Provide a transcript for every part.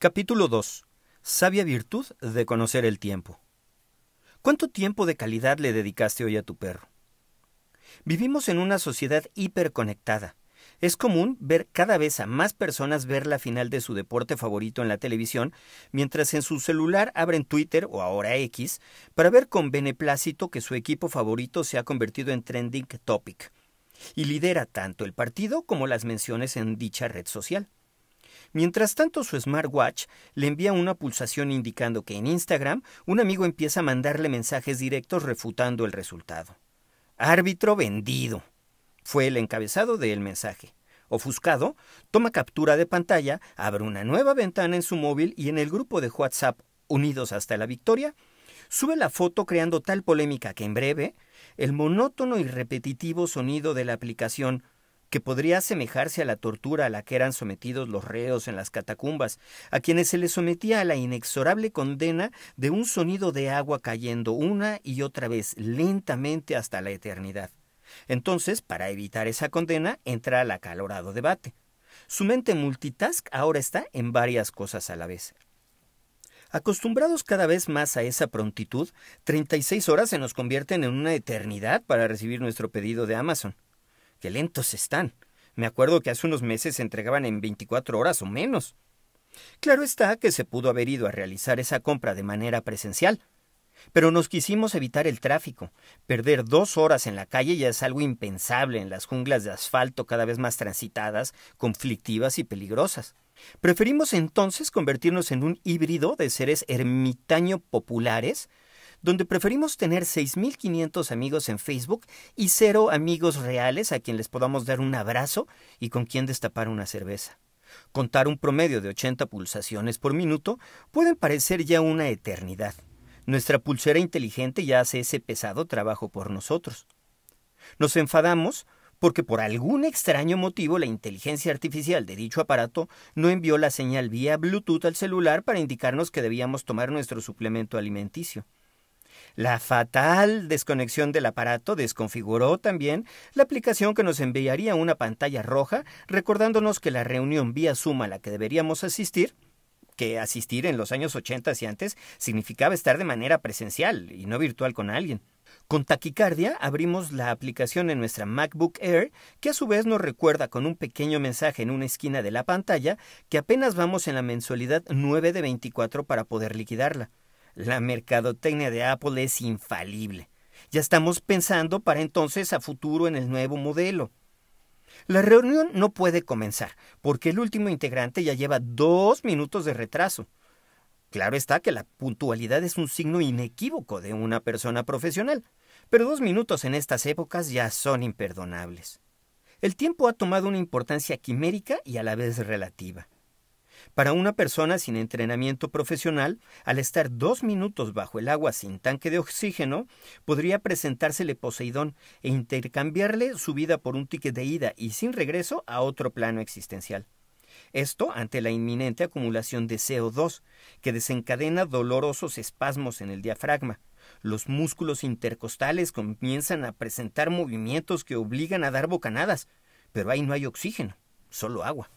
Capítulo 2. Sabia virtud de conocer el tiempo. ¿Cuánto tiempo de calidad le dedicaste hoy a tu perro? Vivimos en una sociedad hiperconectada. Es común ver cada vez a más personas ver la final de su deporte favorito en la televisión, mientras en su celular abren Twitter o ahora X para ver con beneplácito que su equipo favorito se ha convertido en trending topic y lidera tanto el partido como las menciones en dicha red social. Mientras tanto, su smartwatch le envía una pulsación indicando que en Instagram un amigo empieza a mandarle mensajes directos refutando el resultado. Árbitro vendido. Fue el encabezado del mensaje. Ofuscado, toma captura de pantalla, abre una nueva ventana en su móvil y en el grupo de WhatsApp Unidos hasta la victoria, sube la foto creando tal polémica que en breve el monótono y repetitivo sonido de la aplicación que podría asemejarse a la tortura a la que eran sometidos los reos en las catacumbas, a quienes se les sometía a la inexorable condena de un sonido de agua cayendo una y otra vez lentamente hasta la eternidad. Entonces, para evitar esa condena, entra al acalorado debate. Su mente multitask ahora está en varias cosas a la vez. Acostumbrados cada vez más a esa prontitud, 36 horas se nos convierten en una eternidad para recibir nuestro pedido de Amazon. Qué lentos están. Me acuerdo que hace unos meses se entregaban en 24 horas o menos. Claro está que se pudo haber ido a realizar esa compra de manera presencial, pero nos quisimos evitar el tráfico. Perder dos horas en la calle ya es algo impensable en las junglas de asfalto cada vez más transitadas, conflictivas y peligrosas. Preferimos entonces convertirnos en un híbrido de seres ermitaño populares donde preferimos tener 6.500 amigos en Facebook y cero amigos reales a quien les podamos dar un abrazo y con quien destapar una cerveza. Contar un promedio de 80 pulsaciones por minuto pueden parecer ya una eternidad. Nuestra pulsera inteligente ya hace ese pesado trabajo por nosotros. Nos enfadamos porque por algún extraño motivo la inteligencia artificial de dicho aparato no envió la señal vía Bluetooth al celular para indicarnos que debíamos tomar nuestro suplemento alimenticio. La fatal desconexión del aparato desconfiguró también la aplicación que nos enviaría una pantalla roja recordándonos que la reunión vía Zoom a la que deberíamos asistir que asistir en los años 80 y antes significaba estar de manera presencial y no virtual con alguien. Con taquicardia abrimos la aplicación en nuestra MacBook Air, que a su vez nos recuerda con un pequeño mensaje en una esquina de la pantalla que apenas vamos en la mensualidad 9 de 24 para poder liquidarla. La mercadotecnia de Apple es infalible. Ya estamos pensando para entonces a futuro en el nuevo modelo. La reunión no puede comenzar, porque el último integrante ya lleva dos minutos de retraso. Claro está que la puntualidad es un signo inequívoco de una persona profesional, pero dos minutos en estas épocas ya son imperdonables. El tiempo ha tomado una importancia quimérica y a la vez relativa. Para una persona sin entrenamiento profesional, al estar dos minutos bajo el agua sin tanque de oxígeno, podría presentársele Poseidón e intercambiarle su vida por un ticket de ida y sin regreso a otro plano existencial. Esto ante la inminente acumulación de CO2, que desencadena dolorosos espasmos en el diafragma. Los músculos intercostales comienzan a presentar movimientos que obligan a dar bocanadas, pero ahí no hay oxígeno, solo agua.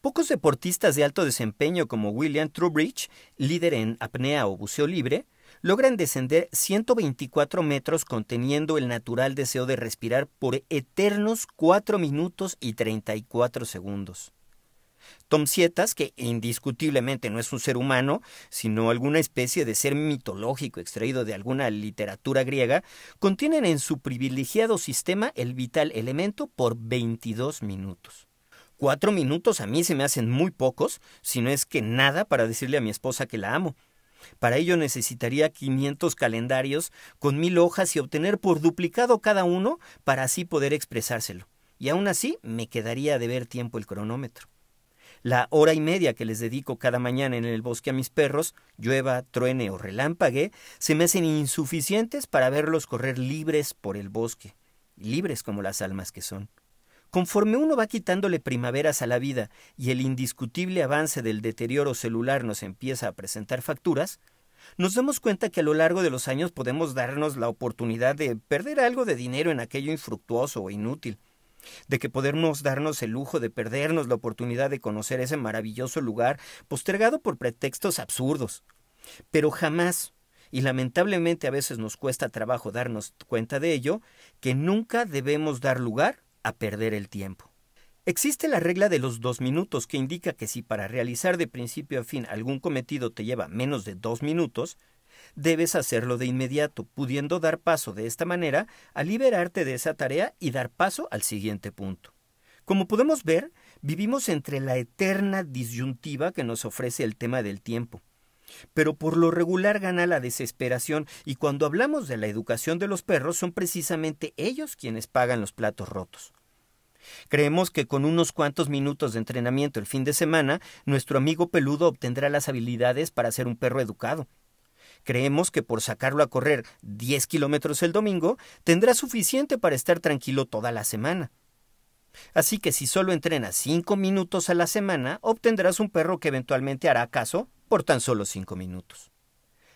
Pocos deportistas de alto desempeño como William Trubridge, líder en apnea o buceo libre, logran descender 124 metros conteniendo el natural deseo de respirar por eternos 4 minutos y 34 segundos. Tom Sietas, que indiscutiblemente no es un ser humano, sino alguna especie de ser mitológico extraído de alguna literatura griega, contienen en su privilegiado sistema el vital elemento por 22 minutos. Cuatro minutos a mí se me hacen muy pocos, si no es que nada para decirle a mi esposa que la amo. Para ello necesitaría 500 calendarios con mil hojas y obtener por duplicado cada uno para así poder expresárselo. Y aún así me quedaría de ver tiempo el cronómetro. La hora y media que les dedico cada mañana en el bosque a mis perros, llueva, truene o relámpague, se me hacen insuficientes para verlos correr libres por el bosque, libres como las almas que son. Conforme uno va quitándole primaveras a la vida y el indiscutible avance del deterioro celular nos empieza a presentar facturas, nos damos cuenta que a lo largo de los años podemos darnos la oportunidad de perder algo de dinero en aquello infructuoso o inútil, de que podemos darnos el lujo de perdernos la oportunidad de conocer ese maravilloso lugar postergado por pretextos absurdos. Pero jamás, y lamentablemente a veces nos cuesta trabajo darnos cuenta de ello, que nunca debemos dar lugar a perder el tiempo. Existe la regla de los dos minutos que indica que si para realizar de principio a fin algún cometido te lleva menos de dos minutos, debes hacerlo de inmediato, pudiendo dar paso de esta manera a liberarte de esa tarea y dar paso al siguiente punto. Como podemos ver, vivimos entre la eterna disyuntiva que nos ofrece el tema del tiempo. Pero por lo regular gana la desesperación y cuando hablamos de la educación de los perros son precisamente ellos quienes pagan los platos rotos. Creemos que con unos cuantos minutos de entrenamiento el fin de semana, nuestro amigo peludo obtendrá las habilidades para ser un perro educado. Creemos que por sacarlo a correr 10 kilómetros el domingo, tendrá suficiente para estar tranquilo toda la semana. Así que si solo entrenas 5 minutos a la semana, obtendrás un perro que eventualmente hará caso por tan solo cinco minutos.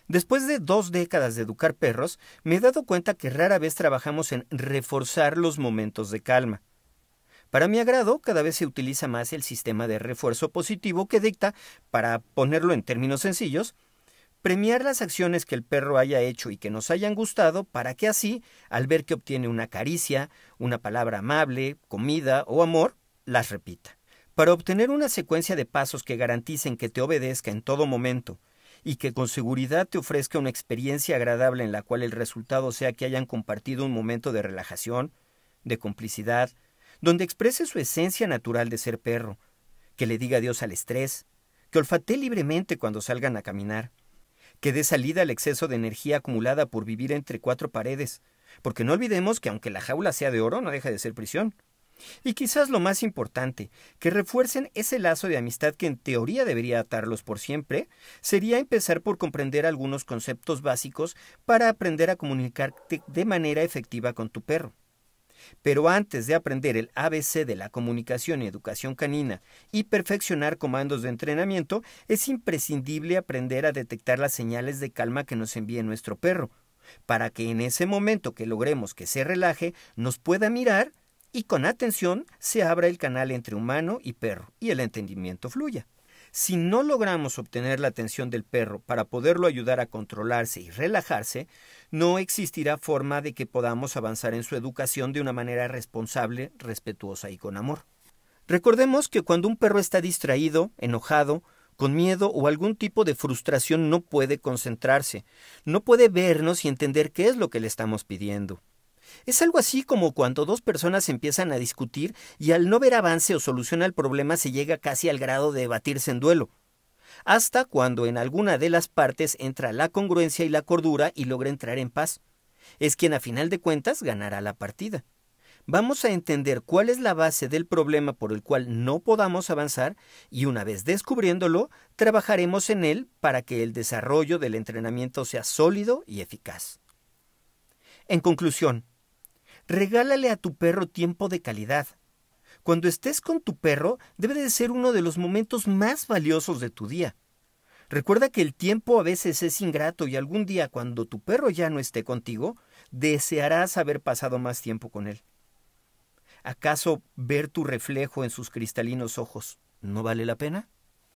Después de dos décadas de educar perros, me he dado cuenta que rara vez trabajamos en reforzar los momentos de calma. Para mi agrado, cada vez se utiliza más el sistema de refuerzo positivo que dicta, para ponerlo en términos sencillos, premiar las acciones que el perro haya hecho y que nos hayan gustado para que así, al ver que obtiene una caricia, una palabra amable, comida o amor, las repita. Para obtener una secuencia de pasos que garanticen que te obedezca en todo momento y que con seguridad te ofrezca una experiencia agradable en la cual el resultado sea que hayan compartido un momento de relajación, de complicidad, donde exprese su esencia natural de ser perro, que le diga adiós al estrés, que olfatee libremente cuando salgan a caminar, que dé salida al exceso de energía acumulada por vivir entre cuatro paredes, porque no olvidemos que aunque la jaula sea de oro, no deja de ser prisión. Y quizás lo más importante, que refuercen ese lazo de amistad que en teoría debería atarlos por siempre, sería empezar por comprender algunos conceptos básicos para aprender a comunicarte de manera efectiva con tu perro. Pero antes de aprender el ABC de la comunicación y educación canina y perfeccionar comandos de entrenamiento, es imprescindible aprender a detectar las señales de calma que nos envíe nuestro perro, para que en ese momento que logremos que se relaje, nos pueda mirar y con atención se abra el canal entre humano y perro y el entendimiento fluya. Si no logramos obtener la atención del perro para poderlo ayudar a controlarse y relajarse, no existirá forma de que podamos avanzar en su educación de una manera responsable, respetuosa y con amor. Recordemos que cuando un perro está distraído, enojado, con miedo o algún tipo de frustración no puede concentrarse, no puede vernos y entender qué es lo que le estamos pidiendo. Es algo así como cuando dos personas empiezan a discutir y al no ver avance o solución al problema se llega casi al grado de batirse en duelo hasta cuando en alguna de las partes entra la congruencia y la cordura y logra entrar en paz. Es quien a final de cuentas ganará la partida. Vamos a entender cuál es la base del problema por el cual no podamos avanzar y una vez descubriéndolo, trabajaremos en él para que el desarrollo del entrenamiento sea sólido y eficaz. En conclusión, regálale a tu perro tiempo de calidad. Cuando estés con tu perro debe de ser uno de los momentos más valiosos de tu día. Recuerda que el tiempo a veces es ingrato y algún día cuando tu perro ya no esté contigo, desearás haber pasado más tiempo con él. ¿Acaso ver tu reflejo en sus cristalinos ojos no vale la pena?